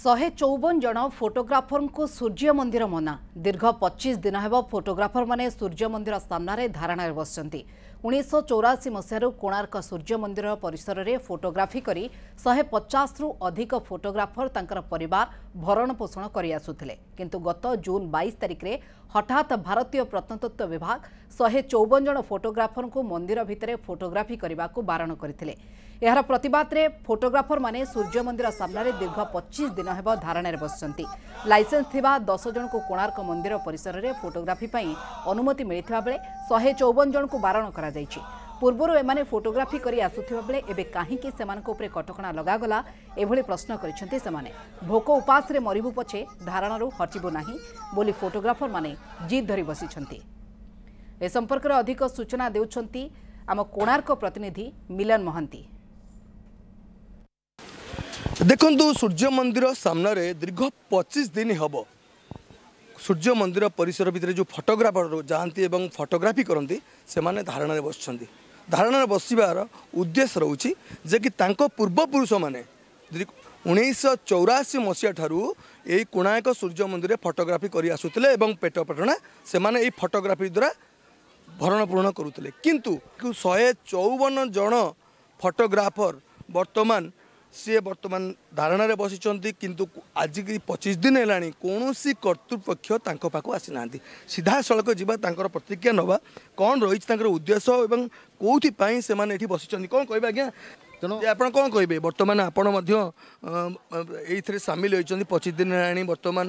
ଶହେ ଚଉବନ ଜଣ ଫଟୋଗ୍ରାଫରଙ୍କୁ ସୂର୍ଯ୍ୟମନ୍ଦିର ମନା ଦୀର୍ଘ ପଚିଶ ଦିନ ହେବ ଫଟୋଗ୍ରାଫରମାନେ ସୂର୍ଯ୍ୟମନ୍ଦିର ସାମ୍ନାରେ ଧାରଣାରେ ବସିଛନ୍ତି ଉଣେଇଶହ ଚଉରାଅଶୀ ମସିହାରୁ କୋଣାର୍କ ସୂର୍ଯ୍ୟମନ୍ଦିର ପରିସରରେ ଫଟୋଗ୍ରାଫି କରି ଶହେ ପଚାଶରୁ ଅଧିକ ଫଟୋଗ୍ରାଫର ତାଙ୍କର ପରିବାର ଭରଣପୋଷଣ କରିଆସୁଥିଲେ କିନ୍ତୁ ଗତ ଜୁନ୍ ବାଇଶ ତାରିଖରେ ହଠାତ୍ ଭାରତୀୟ ପ୍ରତ୍ନତତ୍ତ୍ୱ ବିଭାଗ ଶହେ ଚଉବନ ଜଣ ଫଟୋଗ୍ରାଫରଙ୍କୁ ମନ୍ଦିର ଭିତରେ ଫଟୋଗ୍ରାଫି କରିବାକୁ ବାରଣ କରିଥିଲେ ଏହାର ପ୍ରତିବାଦରେ ଫଟୋଗ୍ରାଫରମାନେ ସୂର୍ଯ୍ୟ ମନ୍ଦିର ସାମ୍ନାରେ ଦୀର୍ଘ ପଚିଶ ଦିନ ହେବ ଧାରଣାରେ ବସିଛନ୍ତି ଲାଇସେନ୍ସ ଥିବା ଦଶ ଜଣଙ୍କୁ କୋଣାର୍କ ମନ୍ଦିର ପରିସରରେ ଫଟୋଗ୍ରାଫି ପାଇଁ ଅନୁମତି ମିଳିଥିବା ବେଳେ ଶହେ ଚଉବନ ଜଣଙ୍କୁ ବାରଣ କରାଯାଇଛି ପୂର୍ବରୁ ଏମାନେ ଫଟୋଗ୍ରାଫି କରି ଆସୁଥିବା ବେଳେ ଏବେ କାହିଁକି ସେମାନଙ୍କ ଉପରେ କଟକଣା ଲଗାଗଲା ଏଭଳି ପ୍ରଶ୍ନ କରିଛନ୍ତି ସେମାନେ ଭୋକ ଉପାସରେ ମରିବୁ ପଛେ ଧାରଣାରୁ ହଟିବୁ ନାହିଁ ବୋଲି ଫଟୋଗ୍ରାଫରମାନେ ଜିଦ୍ ଧରି ବସିଛନ୍ତି ଏ ସମ୍ପର୍କରେ ଅଧିକ ସୂଚନା ଦେଉଛନ୍ତି ଆମ କୋଣାର୍କ ପ୍ରତିନିଧି ମିଲନ ମହାନ୍ତି ଦେଖନ୍ତୁ ସୂର୍ଯ୍ୟ ମନ୍ଦିର ସାମ୍ନାରେ ଦୀର୍ଘ ପଚିଶ ଦିନ ହେବ ସୂର୍ଯ୍ୟ ମନ୍ଦିର ପରିସର ଭିତରେ ଯେଉଁ ଫଟୋଗ୍ରାଫର ଯାଆନ୍ତି ଏବଂ ଫଟୋଗ୍ରାଫି କରନ୍ତି ସେମାନେ ଧାରଣାରେ ବସିଛନ୍ତି ଧାରଣାରେ ବସିବାର ଉଦ୍ଦେଶ୍ୟ ରହୁଛି ଯେ କି ତାଙ୍କ ପୂର୍ବପୁରୁଷମାନେ ଉଣେଇଶହ ଚଉରାଅଶୀ ମସିହା ଠାରୁ ଏହି କୋଣାର୍କ ସୂର୍ଯ୍ୟ ମନ୍ଦିରରେ ଫଟୋଗ୍ରାଫି କରି ଆସୁଥିଲେ ଏବଂ ପେଟ ପେଟଣା ସେମାନେ ଏହି ଫଟୋଗ୍ରାଫି ଦ୍ୱାରା ଭରଣପୂରଣ କରୁଥିଲେ କିନ୍ତୁ ଶହେ ଚଉବନ ଜଣ ଫଟୋଗ୍ରାଫର ବର୍ତ୍ତମାନ ସିଏ ବର୍ତ୍ତମାନ ଧାରଣାରେ ବସିଛନ୍ତି କିନ୍ତୁ ଆଜିକି ପଚିଶ ଦିନ ହେଲାଣି କୌଣସି କର୍ତ୍ତୃପକ୍ଷ ତାଙ୍କ ପାଖକୁ ଆସିନାହାନ୍ତି ସିଧାସଳଖ ଯିବା ତାଙ୍କର ପ୍ରତିକ୍ରିୟା ନେବା କ'ଣ ରହିଛି ତାଙ୍କର ଉଦ୍ଦେଶ୍ୟ ଏବଂ କେଉଁଥିପାଇଁ ସେମାନେ ଏଠି ବସିଛନ୍ତି କ'ଣ କହିବେ ଆଜ୍ଞା ତେଣୁ ଆପଣ କ'ଣ କହିବେ ବର୍ତ୍ତମାନ ଆପଣ ମଧ୍ୟ ଏଇଥିରେ ସାମିଲ ହୋଇଛନ୍ତି ପଚିଶ ଦିନ ହେଲାଣି ବର୍ତ୍ତମାନ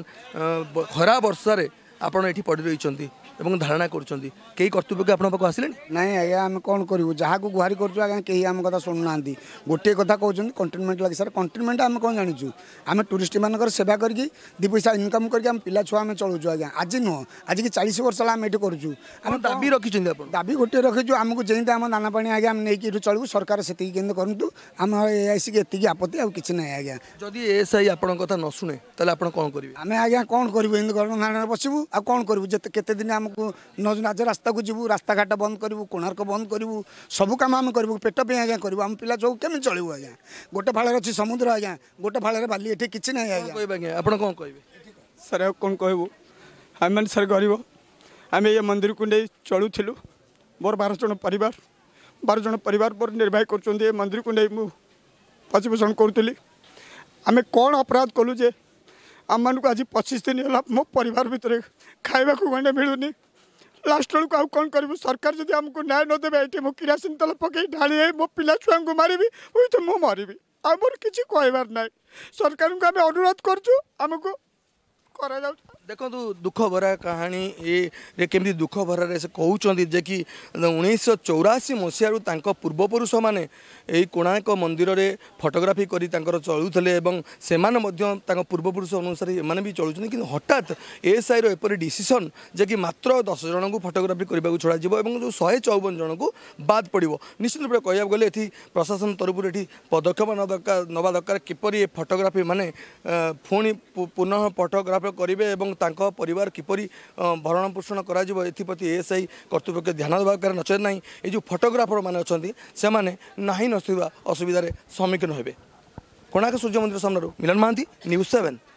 ଖରା ବର୍ଷାରେ ଆପଣ ଏଠି ପଡ଼ି ରହିଛନ୍ତି ଏବଂ ଧାରଣା କରୁଛନ୍ତି କେହି କର୍ତ୍ତୃପକ୍ଷ ଆପଣଙ୍କ ପାଖକୁ ଆସିଲେଣି ନାଇଁ ଆଜ୍ଞା ଆମେ କ'ଣ କରିବୁ ଯାହାକୁ ଗୁହାରି କରୁଛୁ ଆଜ୍ଞା କେହି ଆମ କଥା ଶୁଣୁନାହାନ୍ତି ଗୋଟିଏ କଥା କହୁଛନ୍ତି କଣ୍ଟେନମେଣ୍ଟ ଲାଗି ସାର୍ କଣ୍ଟେନମେଣ୍ଟ ଆମେ କ'ଣ ଜାଣିଛୁ ଆମେ ଟୁରିଷ୍ଟମାନଙ୍କର ସେବା କରିକି ଦୁଇ ପଇସା ଇନକମ୍ କରିକି ଆମ ପିଲା ଛୁଆ ଆମେ ଚଳୁଛୁ ଆଜ୍ଞା ଆଜି ନୁହଁ ଆଜିକି ଚାଳିଶ ବର୍ଷ ହେଲା ଆମେ ଏଠି କରୁଛୁ ଆମେ ଦାବି ରଖିଛନ୍ତି ଆପଣ ଦାବି ଗୋଟିଏ ରଖିଛୁ ଆମକୁ ଯେମିତି ଆମ ଦାନା ପାଣି ଆଜ୍ଞା ଆମେ ନେଇକି ଏଠୁ ଚଳିବୁ ସରକାର ସେତିକି କେମିତି କରନ୍ତୁ ଆମ ଏଆଇସିକି ଏତିକି ଆପତ୍ତି ଆଉ କିଛି ନାହିଁ ଆଜ୍ଞା ଯଦି ଏଏସ୍ଆଇ ଆପଣଙ୍କ କଥା ନ ଶୁଣେ ତାହେଲେ ଆପଣ କ'ଣ କରିବେ ଆମେ ଆଜ୍ଞା କ'ଣ କରିବୁ ଏମିତି ଗଣଧାରଣରେ ବସିବୁ ଆଉ କ'ଣ କରିବୁ ଯେତେ କେତେ ଦିନ ଆମକୁ ନଜ ରାସ୍ତାକୁ ଯିବୁ ରାସ୍ତାଘାଟ ବନ୍ଦ କରିବୁ କୋଣାର୍କ ବନ୍ଦ କରିବୁ ସବୁ କାମ ଆମେ କରିବୁ ପେଟ ପାଇଁ ଆଜ୍ଞା କରିବୁ ଆମ ପିଲା ସବୁ କେମିତି ଚଳିବୁ ଆଜ୍ଞା ଗୋଟେ ଫାଳରେ ଅଛି ସମୁଦ୍ର ଆଜ୍ଞା ଗୋଟେ ଫାଳରେ ବାଲି ଏଠି କିଛି ନାହିଁ ଆଜ୍ଞା କହିବେ ଆଜ୍ଞା ଆପଣ କ'ଣ କହିବେ ସାର୍ ଆଉ କ'ଣ କହିବୁ ଆମେମାନେ ସାର୍ ଗରିବ ଆମେ ଏ ମନ୍ଦିରକୁ ନେଇ ଚଳୁଥିଲୁ ମୋର ବାର ଜଣ ପରିବାର ବାର ଜଣ ପରିବାର ମୋର ନିର୍ବାହ କରୁଛନ୍ତି ଏ ମନ୍ଦିରକୁ ନେଇ ମୁଁ ପ୍ରତିପୋଷଣ କରୁଥିଲି ଆମେ କ'ଣ ଅପରାଧ କଲୁ ଯେ आम आज पचिस दिन होला मो परिवार भित्र खाइ मिलुन लास्ट बेला आउँ कि सरकार जिम्मी आमको न्याय नदेवे एटि म किरासिन तल पके ढालि मो पि छुवा मरबि है त मरबि आउन किबार सरकार सरकारको अब अनुरोध गर्छु आमु ଦେଖନ୍ତୁ ଦୁଃଖଭରା କାହାଣୀ ଏ କେମିତି ଦୁଃଖଭରାରେ ସେ କହୁଛନ୍ତି ଯେ କି ଉଣେଇଶହ ଚଉରାଅଶୀ ମସିହାରୁ ତାଙ୍କ ପୂର୍ବପୁରୁଷମାନେ ଏହି କୋଣାର୍କ ମନ୍ଦିରରେ ଫଟୋଗ୍ରାଫି କରି ତାଙ୍କର ଚଳୁଥିଲେ ଏବଂ ସେମାନେ ମଧ୍ୟ ତାଙ୍କ ପୂର୍ବପୁରୁଷ ଅନୁସାରେ ଏମାନେ ବି ଚଳୁଛନ୍ତି କିନ୍ତୁ ହଠାତ୍ ଏଏସ୍ଆଇର ଏପରି ଡିସିସନ୍ ଯେ କି ମାତ୍ର ଦଶ ଜଣଙ୍କୁ ଫଟୋଗ୍ରାଫି କରିବାକୁ ଛଡ଼ାଯିବ ଏବଂ ଯେଉଁ ଶହେ ଚଉବନ ଜଣଙ୍କୁ ବାଦ୍ ପଡ଼ିବ ନିଶ୍ଚିତ ରୂପେ କହିବାକୁ ଗଲେ ଏଠି ପ୍ରଶାସନ ତରଫରୁ ଏଠି ପଦକ୍ଷେପ ନ ଦରକାର ନେବା ଦରକାର କିପରି ଏ ଫଟୋଗ୍ରାଫିମାନେ ପୁଣି ପୁନଃ ଫଟୋଗ୍ରାଫ କରିବେ ଏବଂ ତାଙ୍କ ପରିବାର କିପରି ଭରଣ ପୋଷଣ କରାଯିବ ଏଥିପ୍ରତି ଏ ଏସ୍ ଆଇ କର୍ତ୍ତୃପକ୍ଷ ଧ୍ୟାନ ଦେବା ଦରକାର ନଚେତ ନାହିଁ ଏଇ ଯେଉଁ ଫଟୋଗ୍ରାଫରମାନେ ଅଛନ୍ତି ସେମାନେ ନାହିଁ ନଥିବା ଅସୁବିଧାରେ ସମ୍ମୁଖୀନ ହେବେ କୋଣାର୍କ ସୂର୍ଯ୍ୟମନ୍ଦିର ସାମ୍ନାରୁ ମିଲନ ମହାନ୍ତି ନ୍ୟୁଜ୍ ସେଭେନ୍